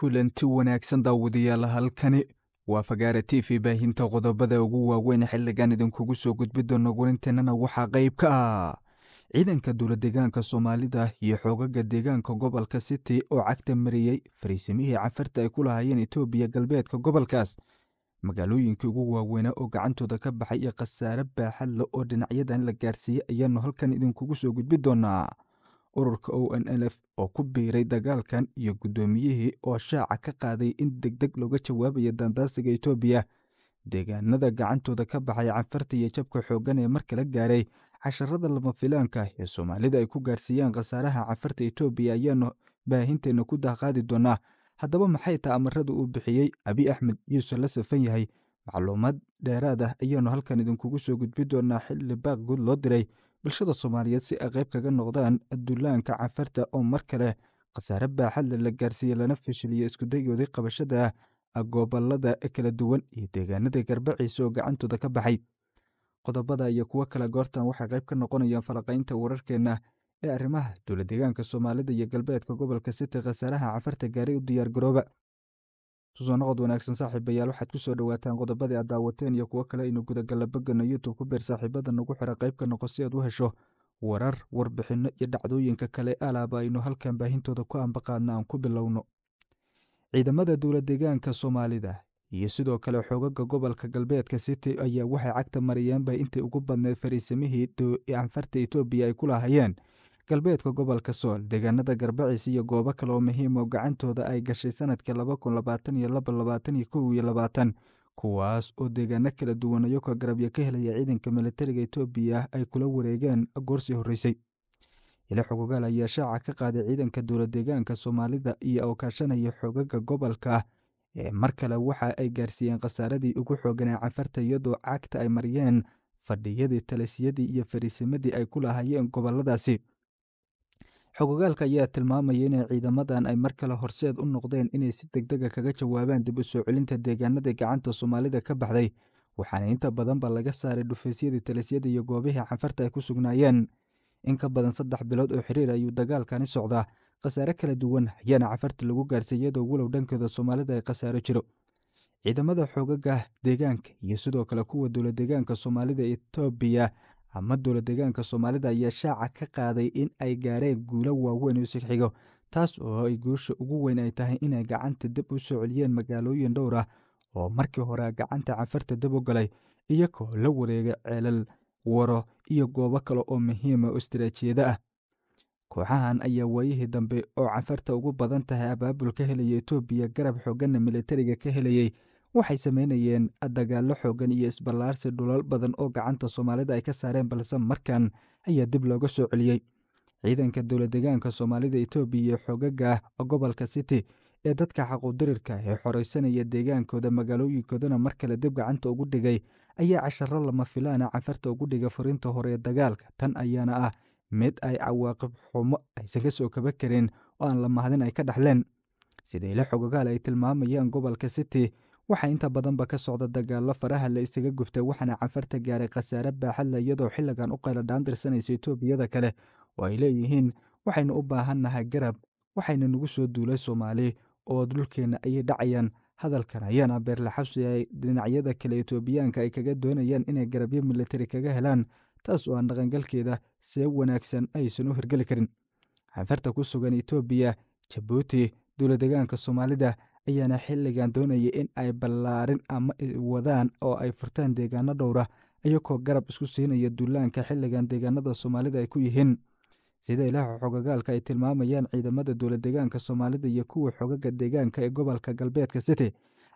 kulanti wanaagsan daawadayaala halkani waa fagaara t v baahinta qodobada ugu waaweyn xilligan idinkugu soo gudbi doono warinteenana waxaa qayb ka ah ciidanka duula deegaanka soomaalida iyo xoogaga deegaanka gobolka city oo cagta mariyey fariisimihii cafarta ay ku lahaayeen etoobiya galbeedka gobolkaas magaalooyinkii ugu waaweynaa oo gacantooda ka baxay iyo khasaare baaxadla oo dhinacyadan la gaarsiiyey ayaannu halkan idinkugu soo gudbi doonaa ururka o n l f oo ku biiray dagaalkan iyo guddoomiyihii oo shaaca ka qaaday in degdeg looga jawaabaya dandaasiga etoobiya deegaanada gacantooda ka baxay canfarta iyo jabka xooggan ee markala gaaray casharada lama filaanka ee soomaalida ay ku gaarsiiyaan khasaaraha canfarta etoobiya ayaanu baahinteenna ku dahqaadi doonaa haddaba maxay taa amarada uu bixiyey abi axmed yuuse la safan yahay macluumaad dheeraad ah ayaanu halkan idinkugu soo gudbi doonaa xilli baaq guud loo diray bulshada soomaaliyeed si ay qayb kaga noqdaan duulaanka cafarta oo mar kale khasaare baaxadle la gaarsiiyey lana fishiliyo iskudayoodii qabashada gobolada kala duwan iyo deegaanada garbaciisa oo gacantooda ka baxay qodobada iyo kuwo kale goortan waxay qayb ka noqonayaan falaqaynta wararkeena ee arrimaha dowla deegaanka soomaalida iyo galbeedka gobolka city khasaaraha cafarta gaaray u diyaargarooba tusoo noqod wanaagsan saaxiibayaal waxaad ku soo dhowaataan qodobadii aad daawateen iyo kuwo kale aynu gudagalabagano youtube ku beer saaxiibada nagu xira qaybka noqo si aad u hesho warar warbixinno iyo dhacdooyinka kale alaaba aynu halkan baahintooda ku ambaqaadna aan ku bilowno ciidamada deegaanka soomaalida iyo sidoo kale xoogaga gobolka galbeedka city ayaa waxay cagta mariyeenba intay ugu badneyd fariisimihii anfarta etoobiya ay ku lahayeen galbeedka gobolka sool deegaanada garbaciis iyo goobo kaloo muhiim oo ah gacantooda ay gashay sanadkii kuwaas oo deegaano kala duwanayo ka garabyo ka helaya ciidanka militariga etoobiya ay kula wareegeen goorsi horreysay ilaxo xogogaal ayaa shaaca ka qaaday ciidanka dowla deegaanka soomaalida iyo kaashanaya xogaga gobolka ee mar kale waxa ay gaarsiiyeen khasaaradii ugu xooganaa cafarta iyadoo caagta ay maryeen fadhiyadii talisiyadii iyo fariisimadii ay ku lahayeen goboladaasi xogogaalka ayaa tilmaamaya inay ciidamadan ay mar kale horseed u noqdeen inay si degdega ah kaga jawaabaan dib u soo celinta deegaanadii gacanta soomaalida ka baxday waxaana inta badanba laga saaray dhufaysyadii talisyada iyo goobihii xanfarta ay ku sugnaayeen in ka badan saddex bilood oo xiriir ayuu dagaalkani socdaa khasaare kala duwan ayaana cafarta lagu gaarsiy iyadoo walow dhankeeda soomaalida ay khasaaro jiro ciidamada xoogaga deegaanka iyo sidoo kale kuwa dowla deegaanka soomaalida etoobiya ama dowla deegaanka soomaalida ayaa shaaca ka qaaday in ay gaareen guulo waaweyn oo sirxigo taas oo ay guusha ugu weyn ay tahay inay gacanta dib u soo celiyeen magaalooyin dhowr ah oo markii hore gacanta cafarta dib u galay iyagoo la wareega ceelal waro iyo goobo kale oo muhiima ah oo istaraajiyada ah kooxahan ayaa waayihii dambe oo cafarta ugu badan tahay abaabul ka helaya etoobiya garab xooganna militariga ka helayay waxay sameynayeen dagaalo xoogan iyo isballaarsi dhulal badan oo gacanta soomaalida ay ka saareen balse markan ayaa dib looga soo celiyey ciidanka dowladegaanka soomaalida etoobiya iyo xogaga gobolka city ee dadka xaquudirirka ah ee xoreysanaya deegaankooda magaalooyinkoodana mar kale dib gacanta ugu dhigay ayaa casharo lama filaana ah, cafarta ugu dhiga furinta hore ee dagaalka tan ayaana ah mid ay cawaaqib xumo aysan ka soo kaba karin oo aan la mahdin ay ka dhexleen sida ila xogogaal ay tilmaamayaan gobolka city waxaa inta badanba ka socda dagaalo faraha la isaga gubtay waxaana cafarta gaaray khasaare baaxadla iyadoo xilligan u qayladhaandirsanaysa etoobiyada kale oo ay leeyihiin waxaynu u baahannahay garab waxayna nagu soo duulay soomaali oo dhulkeenna ayay dhacayaan hadalkan ayaana ah beerla xabsi dhinacyada kale etoobiyaanka ay kaga doonayaan inay garabyo militari kaga helaan taas oo aan dhaqangalkeeda see wanaagsan aysan u hirgeli karin cafarta ku sugan etoobiya jabuuti degaanka soomaalida ayaana xiligan doonaya in ay ballaarin ama wadaan oo ay furtaan deegaano dhowra ah, iyagoo garab isku siinaya duulaanka xiligan deegaanada soomaalida ay ku yihiin sida ilaha xogagaalka ay tilmaamayaan ciidamada dowla deegaanka soomaalida iyo kuwa xogaga deegaanka ee gobolka galbeedka city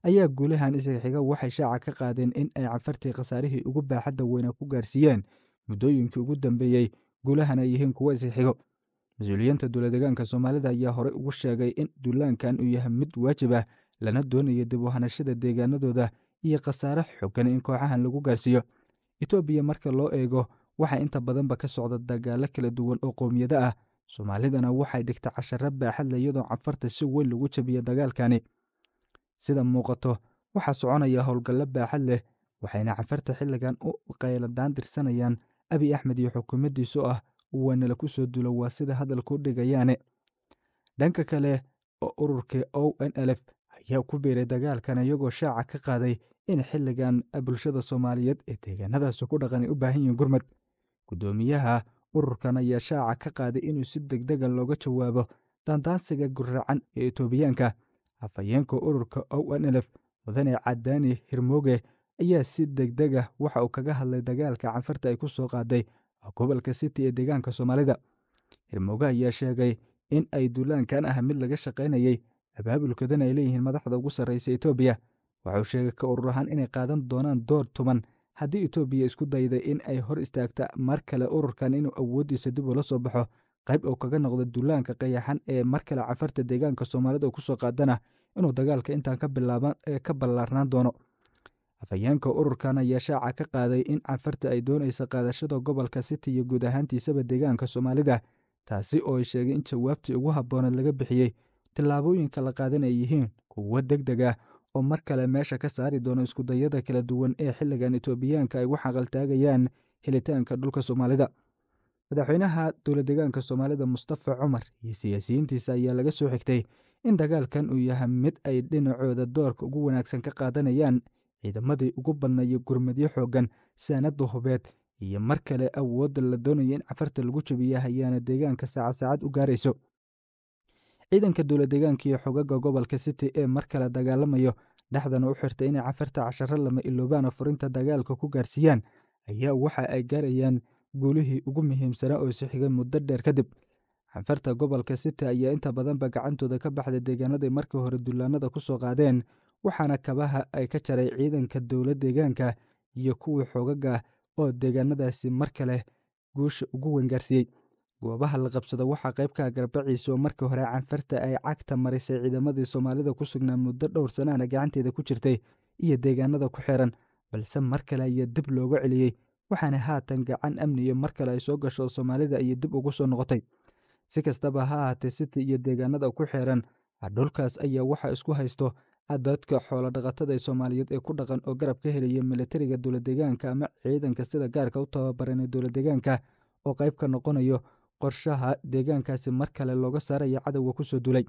ayaa guulahan isaga xiga waxay shaaca ka qaadeen in ay cafartii khasaarihii ugu baaxadda weyna ku gaarsiiyeen muddooyinkii ugu dambeeyey guulahan ay yihiin kuwo isaga xigo mas-uuliyiinta duuladegaanka soomaalida ayaa horey ugu sheegay in duulaankan uu yahay mid waajib ah lana doonayo dib u hanashada deegaanadooda iyo khasaare xogan in kooxahan lagu gaarsiiyo etoobiya marka loo eego waxaa inta badanba ka socda dagaalo kala duwan oo qowmiyada ah soomaalidana waxay dhigta casharo baaxadla iyadoo cafarta si weyn lagu jabiyo dagaalkani sida muuqato waxaa soconaya howlgallo baaxad leh waxayna cafarta xilligan u qayladaan dirsanayaan abi axmed iyo xukuumaddiisu ah uwa ku soo dulo waa sida hadalku dhigayaane dhanka kale oo ururka o n l f ayaa ku biiray dagaalkan iyagoo shaaca ka qaaday in xilligan bulshada soomaaliyeed ee deegaanadaasi ku dhaqan ay u baahan yihiin gurmad gudoomiyaha ururkan ayaa shaaca ka qaaday inuu si deg dega ah looga jawaabo dandaansiga guracan ee etoobiyaanka afhayeenka ururka o n l f mudane cadaani hirmooge ayaa si deg deg ah waxa uu kaga hadlay dagaalka canfarta ay ku soo qaaday gobolka city ee deegaanka soomaalida hirmuuge ayaa sheegay in ay duulaankan ah mid laga shaqaynayay abaabulkadan ay leeyihiin madaxda ugu sarreysa etoobiya waxauu sheegay ka urur ahaan inay qaadan doonaan door tuban haddii etoobiya isku dayday in ay hor istaagta mar kale ururkan inuu awooddiisa dib ula soo baxo qayb uu kaga noqda duulaanka qayaxan ee mar kale cafarta deegaanka soomaalida uu soo qaadana inuu dagaalka intaan ka ballaarnaan doono afhayeenka ururkan ayaa shaaca ka qaaday in cafarta ay doonaysa qaadashada gobolka city iyo guud ahaantiisaba deegaanka soomaalida taasi oo ay sheegay in jawaabtii ugu habbooneed laga bixiyey tillaabooyinka la qaadanay yihiin kuwo deg deg ah oo mar kale meesha ka saari doono iskudayada kala duwan ee xilligan itoobiyaanka ay u xaqaltaagayaan helitaanka dhulka soomaalida madaxweynaha dowladegaanka soomaalida mustafa cumar iyo siyaasiyiintiisa ayaa laga soo xigtay in dagaalkan uu yahay mid ay dhinacooda doorka ugu wanaagsan ka qaadanayaan ciidamadii ugu badnaayay gurmadyo xooggan saanadda hubeed iyo mar kale awoodda la doonayo in cafarta lagu jabiya hayaana deegaanka saaca saacad u gaarayso ciidanka dowladeegaanka iyo xogaga gobolka city ee mar kale dagaalamayo dhexdana u xirtay inay cafarta casharo lama iloobaana furinta dagaalka ku gaarsiiyaan ayaa waxa ay gaarayaan guulihii ugu muhiimsanaa oo isixigay muddo dheer kadib cafarta gobolka city ayaa inta badanba gacantooda ka baxday deegaanaday markii hore dullaanada ku soo qaadeen waxaana kabaha ay ka jaray ciidanka dowla deegaanka iyo kuwii xoogaga oo deegaanadaasi mar kale guusha ugu wengaarsiiyey goobaha la qabsado waxaa qaybka garbaciisu oo markii hore canfarta ay cagta marisay ciidamadii soomaalida ku sugnaa muddo dhowr sanaana gacanteeda ku jirtay iyo deegaanada ku xeeran balse mar kale ayaa dib looga celiyey waxaana haatan gacan amniyo mar kale ay soo gasho soomaalida ayay dib ugu soo noqotay si kastaba ha ahaatee siti iyo deegaanada ku xeeran dhulkaas ayaa waxaa isku haysto dadka xoolo dhaqatada ee soomaaliyeed ee ku dhaqan oo garab ka helaya milatariga dowladeegaanka ama ciidanka sida gaarka u tababaran ee dowladeegaanka oo qayb ka noqonayo qorshaha deegaankaasi mar kale looga saaraya cadowga kusoo dulay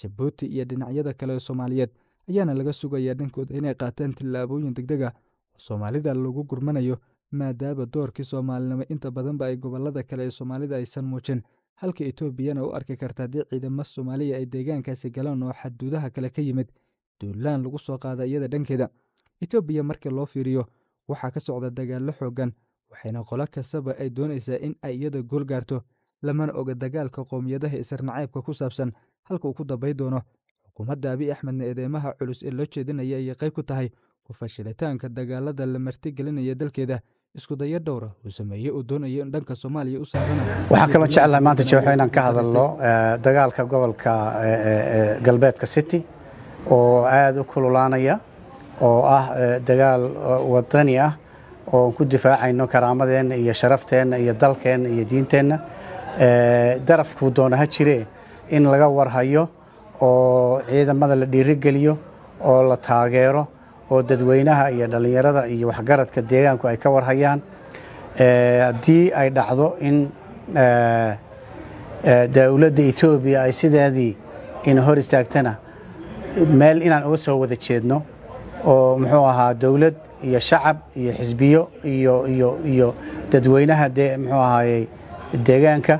jabuuti iyo dhinacyada kale ee soomaaliyeed ayaana laga sugayaa dhankooda inay qaateen tillaabooyin degdega ah oo soomaalida lagu gurmanayo maadaaba doorkii soomaalinimo inta badanba ay gobolada kale ee soomaalida aysan muujin halka etoobiyana u arki karta haddii ciidamo soomaaliya ay deegaankaasi galaan oo xaduudaha kale ka yimid duulaan lagu soo qaada iyada dhankeeda etoobiya markii loo fiiriyo waxaa ka socda dagaallo xooggan waxayna qolo kastaba ay doonaysaa in ay iyada gool gaarto lamana oga dagaalka qowmiyadaha isarnacaybka ku saabsan halka uu ku dabay doono xukuumadda abi axmedna eedeymaha culus ee loo jeedinaya ayay qayb ku tahay ku fashilitaanka dagaalada la martigelinaya dalkeeda iskudayo dhowra ah uu sameeye uu doonayo in dhanka soomaaliya u saarana waxaan kaloo jeclahay maanta jooxo inaan ka hadalno eh, dagaalka gobolka eh, eh, galbeedka city oo aada u kululaanaya oo ah e, dagaal e, wadani ah ooan ku difaacayno karaamadeenna iyo sharafteenna iyo dalkeenna iyo diinteenna e, darafkuu doona ha jiree in laga warhayo oo ciidamada la dhiirigeliyo oo la taageero oo dadweynaha iyo dhallinyarada iyo waxgaradka deegaanku ay ka warhayaan haddii ay dhacdo in dowladda etoobiya ay sideedii ina hor istaagtana meel inaan uga soo wada jeedno oo muxuu ahaa dowlad iyo shacab iyo xisbiyo iyo iyo iyo dadweynaha dee muxuu ahaayey deegaanka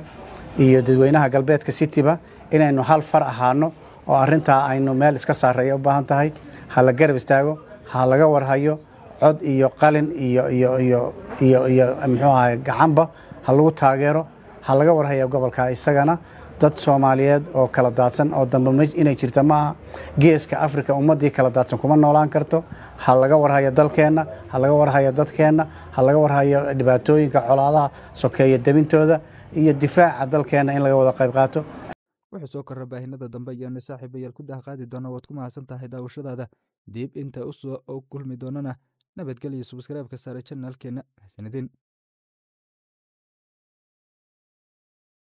iyo dadweynaha galbeedka cityba inaynu hal far ahaano oo arrintaa aynu meel iska saareeya u baahan tahay ha la garab istaago ha laga warhayo cod iyo qalin iyo iyo iyo iyo iyo muxuu ahaay gacanba ha lagu taageero ha laga warhaya gobolka isagana dad soomaaliyeed oo kala daadsan oo dambamej inay jirta maaha geeska afrika ummaddii kala daadsan kuma noolaan karto ha laga warhayo dalkeenna ha laga warhayo dadkeenna ha laga warhayo dhibaatooyinka colaadaha sokeeya debintooda iyo difaaca dalkeenna in laga wada qayb qaato wuxuu soo korra baahinada dambe iyoana saaxiibayaal ku dahaqaadi doona waad ku mahadsan tahay daawashadaada dib inta u kulmi doonana nabadgelya subskaraibka saare janaalkeena maxsanidiin